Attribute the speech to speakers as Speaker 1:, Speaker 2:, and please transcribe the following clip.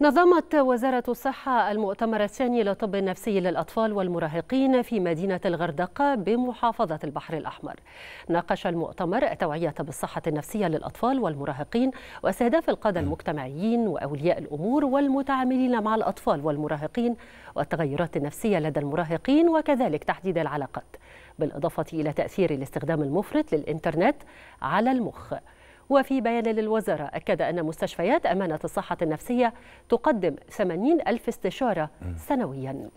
Speaker 1: نظمت وزارة الصحة المؤتمر الثاني للطب النفسي للأطفال والمراهقين في مدينة الغردقة بمحافظة البحر الأحمر. ناقش المؤتمر التوعية بالصحة النفسية للأطفال والمراهقين واستهداف القادة المجتمعيين وأولياء الأمور والمتعاملين مع الأطفال والمراهقين والتغيرات النفسية لدى المراهقين وكذلك تحديد العلاقات، بالإضافة إلى تأثير الاستخدام المفرط للإنترنت على المخ. وفي بيان للوزارة أكد أن مستشفيات أمانة الصحة النفسية تقدم 80 ألف استشارة سنوياً